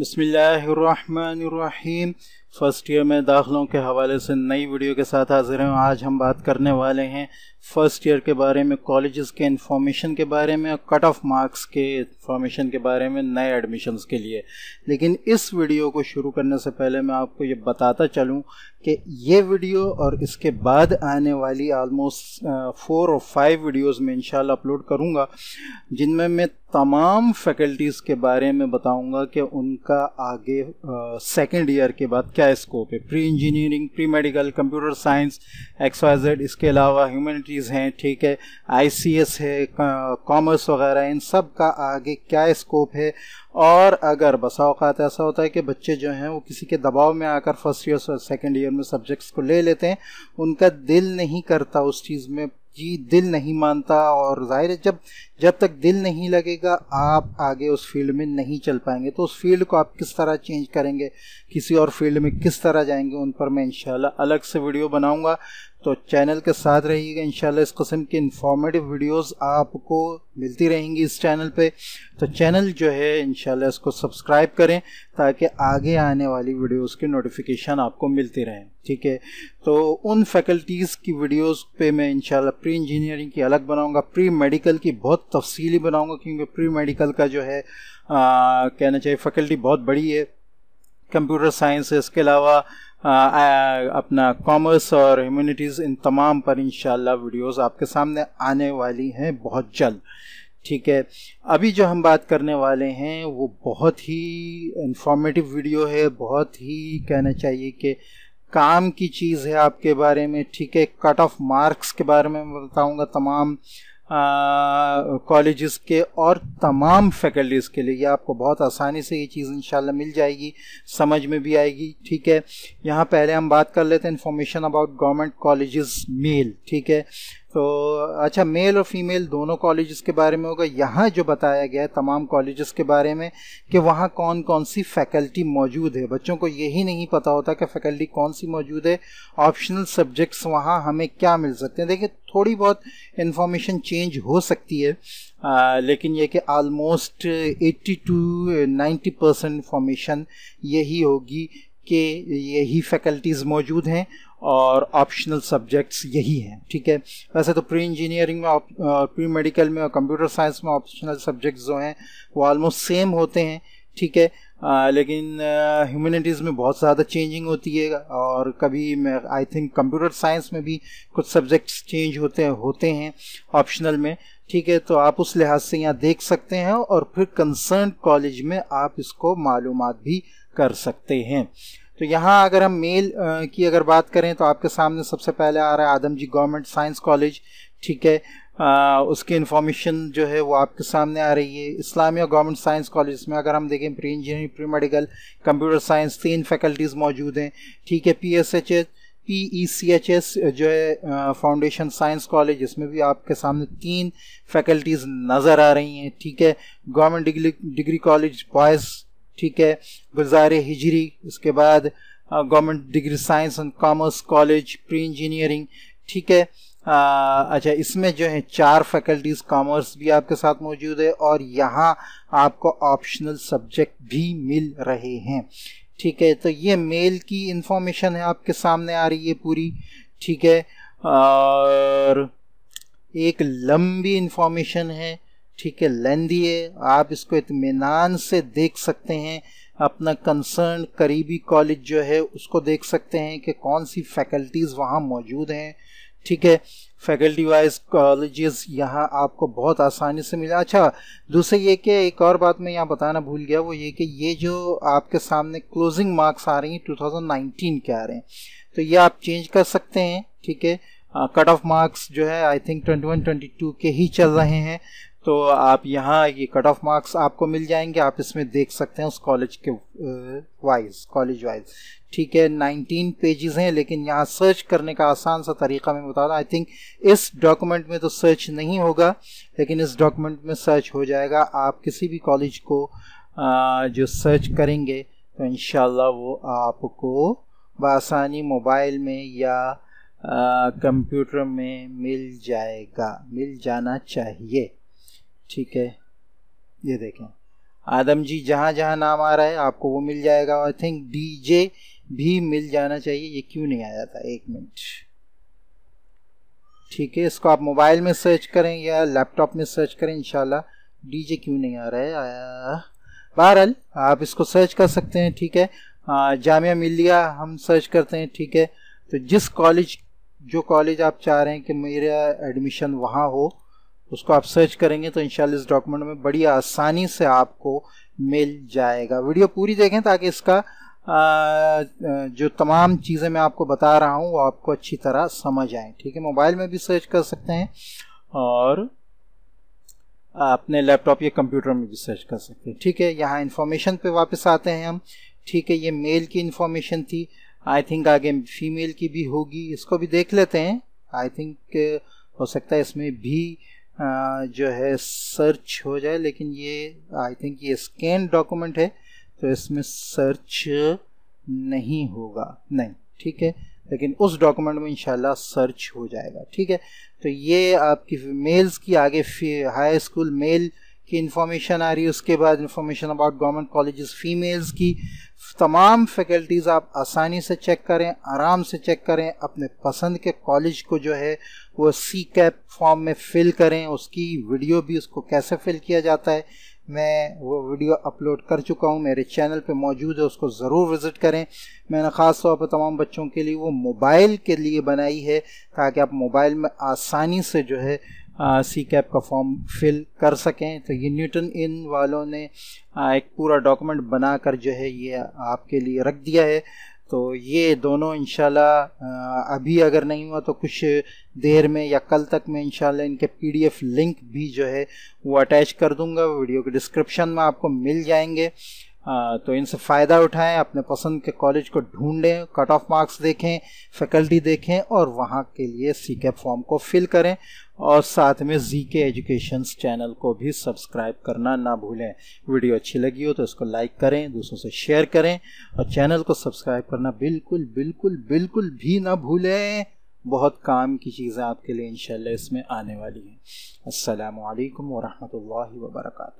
बसमीम first year में दाखिलों के हवाले से नई वीडियो के साथ हाजिर हूँ आज हम बात करने वाले हैं फ़र्स्ट ईयर के बारे में कॉलेज़ के इंफॉर्मेशन के बारे में और कट ऑफ मार्क्स के इंफॉर्मेशन के बारे में नए एडमिशन्स के लिए लेकिन इस वीडियो को शुरू करने से पहले मैं आपको ये बताता चलूँ कि ये वीडियो और इसके बाद आने वाली आलमोस्ट फोर और फाइव वीडियोज़ में इंशाल्लाह अपलोड करूँगा जिनमें मैं तमाम फैकल्टीज़ के बारे में बताऊंगा कि उनका आगे सेकंड ईयर के बाद क्या स्कोप है pre engineering pre medical computer science XYZ इसके अलावा ह्यूमनिटीज़ हैं ठीक है आईसीएस है कॉमर्स वगैरह इन सब का आगे क्या स्कोप है और अगर बसा ऐसा होता है कि बच्चे जो हैं वो किसी के दबाव में आकर फर्स्ट ईयर और सेकेंड ईयर में सब्जेक्ट्स को ले लेते हैं उनका दिल नहीं करता उस चीज़ में जी दिल नहीं मानता और जाहिर है जब जब तक दिल नहीं लगेगा आप आगे उस फील्ड में नहीं चल पाएंगे तो उस फील्ड को आप किस तरह चेंज करेंगे किसी और फील्ड में किस तरह जाएंगे उन पर मैं इंशाल्लाह अलग से वीडियो बनाऊंगा तो चैनल के साथ रहिएगा इंशाल्लाह इस कस्म की इन्फॉर्मेटिव वीडियोस आपको मिलती रहेंगी इस चैनल पे तो चैनल जो है इंशाल्लाह इसको सब्सक्राइब करें ताकि आगे आने वाली वीडियोस की नोटिफिकेशन आपको मिलती रहे ठीक है तो उन फैकल्टीज़ की वीडियोस पे मैं इंशाल्लाह प्री इंजीनियरिंग की अलग बनाऊंगा प्री मेडिकल की बहुत तफसीली बनाऊँगा क्योंकि प्री मेडिकल का जो है आ, कहना चाहिए फैकल्टी बहुत बड़ी है कंप्यूटर साइंस इसके अलावा अपना कॉमर्स और ह्यूमनिटीज़ इन तमाम पर इन वीडियोस आपके सामने आने वाली हैं बहुत जल्द ठीक है अभी जो हम बात करने वाले हैं वो बहुत ही इन्फॉर्मेटिव वीडियो है बहुत ही कहना चाहिए कि काम की चीज़ है आपके बारे में ठीक है कट ऑफ मार्क्स के बारे में मैं बताऊँगा तमाम कॉलेजेस के और तमाम फैकल्टीज़ के लिए ये आपको बहुत आसानी से ये चीज़ इन मिल जाएगी समझ में भी आएगी ठीक है यहाँ पहले हम बात कर लेते हैं information about government colleges male ठीक है तो अच्छा मेल और फीमेल दोनों कॉलेजेस के बारे में होगा यहाँ जो बताया गया है तमाम कॉलेजेस के बारे में कि वहाँ कौन कौन सी फैकल्टी मौजूद है बच्चों को यही नहीं पता होता कि फैकल्टी कौन सी मौजूद है ऑप्शनल सब्जेक्ट्स वहाँ हमें क्या मिल सकते हैं देखिए थोड़ी बहुत इन्फॉर्मेशन चेंज हो सकती है आ, लेकिन यह कि आलमोस्ट 82 90 परसेंट इन्फॉर्मेशन यही होगी के यही फैकल्टीज़ मौजूद हैं और ऑप्शनल सब्जेक्ट्स यही हैं ठीक है वैसे तो प्री इंजीनियरिंग में प्री मेडिकल में और कंप्यूटर साइंस में ऑप्शनल सब्जेक्ट्स जो हैं वो ऑलमोस्ट सेम होते हैं ठीक है आ, लेकिन ह्यूमनिटीज़ में बहुत ज़्यादा चेंजिंग होती है और कभी मैं आई थिंक कंप्यूटर साइंस में भी कुछ सब्जेक्ट्स चेंज होते होते हैं ऑप्शनल में ठीक है तो आप उस लिहाज से यहाँ देख सकते हैं और फिर कंसर्न कॉलेज में आप इसको मालूम भी कर सकते हैं तो यहाँ अगर हम मेल की अगर बात करें तो आपके सामने सबसे पहले आ रहा है Adamjee government science college ठीक है आ, उसकी इन्फॉर्मेशन जो है वो आपके सामने आ रही है इस्लामिया गवर्नमेंट साइंस कॉलेज में अगर हम देखें pre engineering pre medical computer science तीन फैकल्टीज़ मौजूद हैं ठीक है P S H S P E C H S जो है फाउंडेशन साइंस कॉलेज इसमें भी आपके सामने तीन फैकल्टीज़ नज़र आ रही हैं ठीक है government degree degree college boys ठीक है गुजार हिजरी उसके बाद government degree science and commerce college pre engineering ठीक है आ, अच्छा इसमें जो है चार फैकल्टीज़ कॉमर्स भी आपके साथ मौजूद है और यहाँ आपको ऑप्शनल सब्जेक्ट भी मिल रहे हैं ठीक है तो ये मेल की इंफॉर्मेशन है आपके सामने आ रही है पूरी ठीक है और एक लंबी इंफॉर्मेशन है ठीक है लेंदी है आप इसको इतमान से देख सकते हैं अपना कंसर्न करीबी कॉलेज जो है उसको देख सकते हैं कि कौन सी फैकल्टीज़ वहाँ मौजूद हैं ठीक है फैकल्टी वाइज कॉलेजेस यहाँ आपको बहुत आसानी से मिला अच्छा दूसरे ये कि एक और बात मैं यहाँ बताना भूल गया वो ये कि ये जो आपके सामने क्लोजिंग मार्क्स आ रही हैं 2019 के आ रहे हैं तो ये आप चेंज कर सकते हैं ठीक है कट ऑफ मार्क्स जो है आई थिंक 21 22 के ही चल रहे हैं तो आप यहाँ ये कट ऑफ मार्क्स आपको मिल जाएंगे आप इसमें देख सकते हैं उस कॉलेज के वाइज कॉलेज वाइज ठीक है 19 पेजेस हैं लेकिन यहाँ सर्च करने का आसान सा तरीका मैं बता रहा आई थिंक इस डॉक्यूमेंट में तो सर्च नहीं होगा लेकिन इस डॉक्यूमेंट में सर्च हो जाएगा आप किसी भी कॉलेज को आ, जो सर्च करेंगे तो इन वो आपको बसानी मोबाइल में या कंप्यूटर में मिल जाएगा मिल जाना चाहिए ठीक है ये देखें आदम जी जहाँ जहाँ नाम आ रहा है आपको वो मिल जाएगा आई थिंक डीजे भी मिल जाना चाहिए ये क्यों नहीं आया था एक मिनट ठीक है इसको आप मोबाइल में सर्च करें या लैपटॉप में सर्च करें इंशाल्लाह डीजे क्यों नहीं आ रहा है आया बहरहाल आप इसको सर्च कर सकते हैं ठीक है जामिया मिलिया हम सर्च करते हैं ठीक है तो जिस कॉलेज जो कॉलेज आप चाह रहे हैं कि मेरा एडमिशन वहाँ हो उसको आप सर्च करेंगे तो इंशाल्लाह इस डॉक्यूमेंट में बड़ी आसानी से आपको मिल जाएगा वीडियो पूरी देखें ताकि इसका जो तमाम चीज़ें मैं आपको बता रहा हूँ वो आपको अच्छी तरह समझ आए ठीक है मोबाइल में भी सर्च कर सकते हैं और अपने लैपटॉप या कंप्यूटर में भी सर्च कर सकते हैं ठीक है यहाँ इन्फॉर्मेशन पे वापस आते हैं हम ठीक है ये मेल की इन्फॉर्मेशन थी आई थिंक आगे फीमेल की भी होगी इसको भी देख लेते हैं आई थिंक हो सकता है इसमें भी जो है सर्च हो जाए लेकिन ये आई थिंक ये स्कैन डॉक्यूमेंट है तो इसमें सर्च नहीं होगा नहीं ठीक है लेकिन उस डॉक्यूमेंट में इंशाल्लाह सर्च हो जाएगा ठीक है तो ये आपकी मेल्स की आगे हाई स्कूल मेल की इन्फॉर्मेशन आ रही है उसके बाद information about government college females की तमाम फैकल्टीज़ आप आसानी से चेक करें आराम से चेक करें अपने पसंद के कॉलेज को जो है वो सी कैप फॉर्म में फ़िल करें उसकी वीडियो भी उसको कैसे फ़िल किया जाता है मैं वो वीडियो अपलोड कर चुका हूँ मेरे चैनल पे मौजूद है उसको ज़रूर विज़िट करें मैंने ख़ास तौर पर तमाम बच्चों के लिए वो मोबाइल के लिए बनाई है ताकि आप मोबाइल में आसानी से जो है सी कैप का फॉर्म फिल कर सकें तो ये न्यूटन इन वालों ने आ, एक पूरा डॉक्यूमेंट बना कर जो है ये आपके लिए रख दिया है तो ये दोनों इंशाल्लाह अभी अगर नहीं हुआ तो कुछ देर में या कल तक मैं इंशाल्लाह इनके पीडीएफ लिंक भी जो है वो अटैच कर दूंगा वीडियो के डिस्क्रिप्शन में आपको मिल जाएंगे आ, तो इनसे फ़ायदा उठाएं अपने पसंद के कॉलेज को ढूंढें कट ऑफ मार्क्स देखें फैकल्टी देखें और वहाँ के लिए सी कैप फॉर्म को फिल करें और साथ में जी के एजुकेशन चैनल को भी सब्सक्राइब करना ना भूलें वीडियो अच्छी लगी हो तो इसको लाइक करें दूसरों से शेयर करें और चैनल को सब्सक्राइब करना बिल्कुल बिल्कुल बिल्कुल भी ना भूलें बहुत काम की चीज़ें आपके लिए इंशाल्लाह इसमें आने वाली हैं असलकम वरहमल वर्का